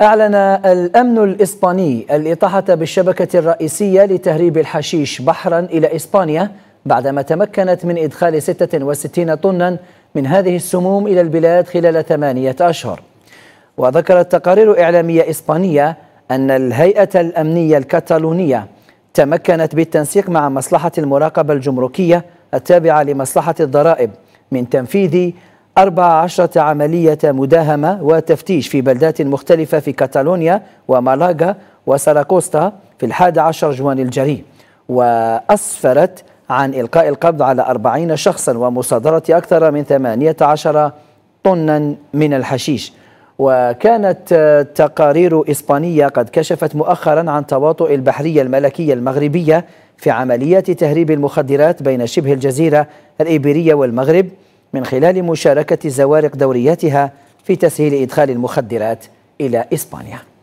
أعلن الأمن الإسباني الإطاحة بالشبكة الرئيسية لتهريب الحشيش بحرا إلى إسبانيا بعدما تمكنت من إدخال 66 طنا من هذه السموم إلى البلاد خلال ثمانية أشهر وذكرت تقارير إعلامية إسبانية أن الهيئة الأمنية الكتالونية تمكنت بالتنسيق مع مصلحة المراقبة الجمركية التابعة لمصلحة الضرائب من تنفيذ أربع عشرة عملية مداهمة وتفتيش في بلدات مختلفة في كاتالونيا ومالاغا وساراكوستا في الحادي عشر جوان الجري وأسفرت عن إلقاء القبض على أربعين شخصا ومصادرة أكثر من ثمانية عشر طنا من الحشيش وكانت تقارير إسبانية قد كشفت مؤخرا عن تواطؤ البحرية الملكية المغربية في عمليات تهريب المخدرات بين شبه الجزيرة الإيبيرية والمغرب من خلال مشاركة زوارق دورياتها في تسهيل إدخال المخدرات إلى إسبانيا